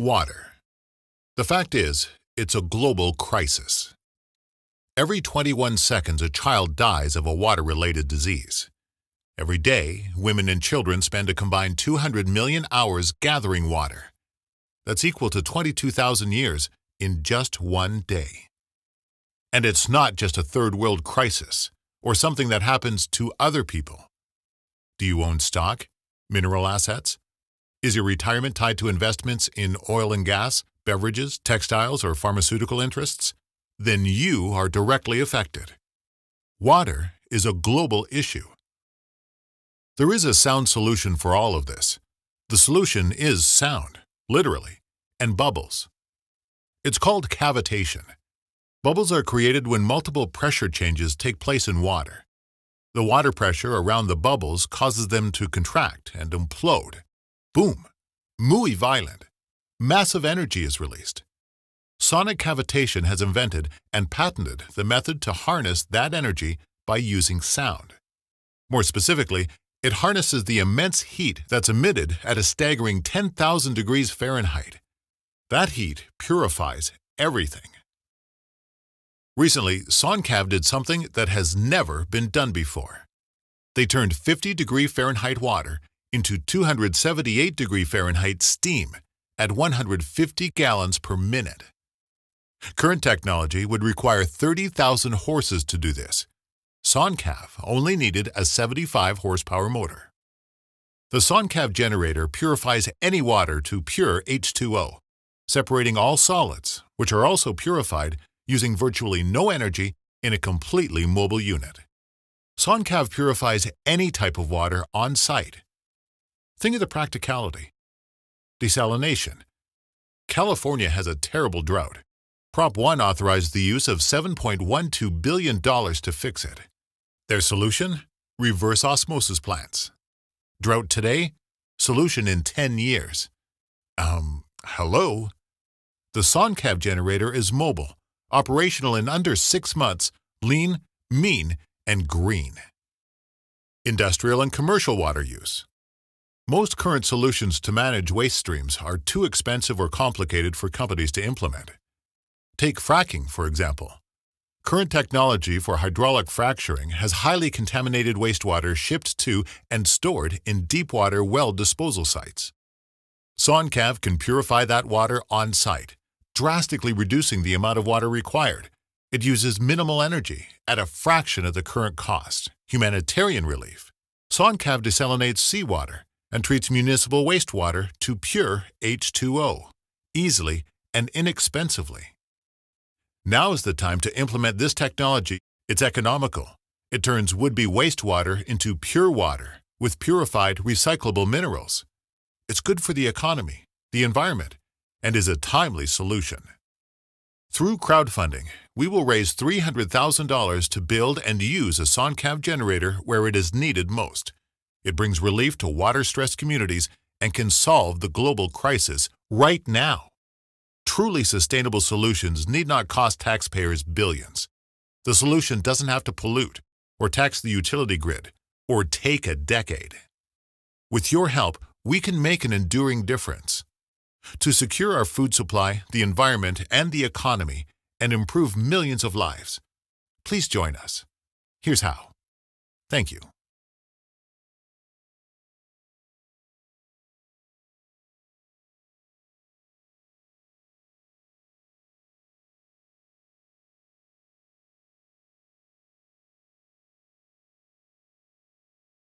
Water. The fact is, it's a global crisis. Every 21 seconds, a child dies of a water related disease. Every day, women and children spend a combined 200 million hours gathering water. That's equal to 22,000 years in just one day. And it's not just a third world crisis or something that happens to other people. Do you own stock, mineral assets, is your retirement tied to investments in oil and gas, beverages, textiles, or pharmaceutical interests? Then you are directly affected. Water is a global issue. There is a sound solution for all of this. The solution is sound, literally, and bubbles. It's called cavitation. Bubbles are created when multiple pressure changes take place in water. The water pressure around the bubbles causes them to contract and implode, boom, muy violent, massive energy is released. Sonic Cavitation has invented and patented the method to harness that energy by using sound. More specifically, it harnesses the immense heat that's emitted at a staggering 10,000 degrees Fahrenheit. That heat purifies everything. Recently, Soncav did something that has never been done before. They turned 50 degree Fahrenheit water into 278 degree Fahrenheit steam at 150 gallons per minute. Current technology would require 30,000 horses to do this. Soncav only needed a 75 horsepower motor. The Soncav generator purifies any water to pure H2O, separating all solids, which are also purified using virtually no energy in a completely mobile unit. Soncav purifies any type of water on site, Think of the practicality. Desalination. California has a terrible drought. Prop 1 authorized the use of $7.12 billion to fix it. Their solution? Reverse osmosis plants. Drought today? Solution in 10 years. Um, hello? The SONCAV generator is mobile, operational in under six months, lean, mean, and green. Industrial and commercial water use. Most current solutions to manage waste streams are too expensive or complicated for companies to implement. Take fracking, for example. Current technology for hydraulic fracturing has highly contaminated wastewater shipped to and stored in deep water well disposal sites. Soncav can purify that water on site, drastically reducing the amount of water required. It uses minimal energy at a fraction of the current cost. Humanitarian relief. Soncav desalinates seawater and treats municipal wastewater to pure H2O, easily and inexpensively. Now is the time to implement this technology. It's economical. It turns would-be wastewater into pure water with purified recyclable minerals. It's good for the economy, the environment, and is a timely solution. Through crowdfunding, we will raise $300,000 to build and use a SONCAV generator where it is needed most. It brings relief to water stressed communities and can solve the global crisis right now. Truly sustainable solutions need not cost taxpayers billions. The solution doesn't have to pollute or tax the utility grid or take a decade. With your help, we can make an enduring difference. To secure our food supply, the environment, and the economy, and improve millions of lives, please join us. Here's how. Thank you.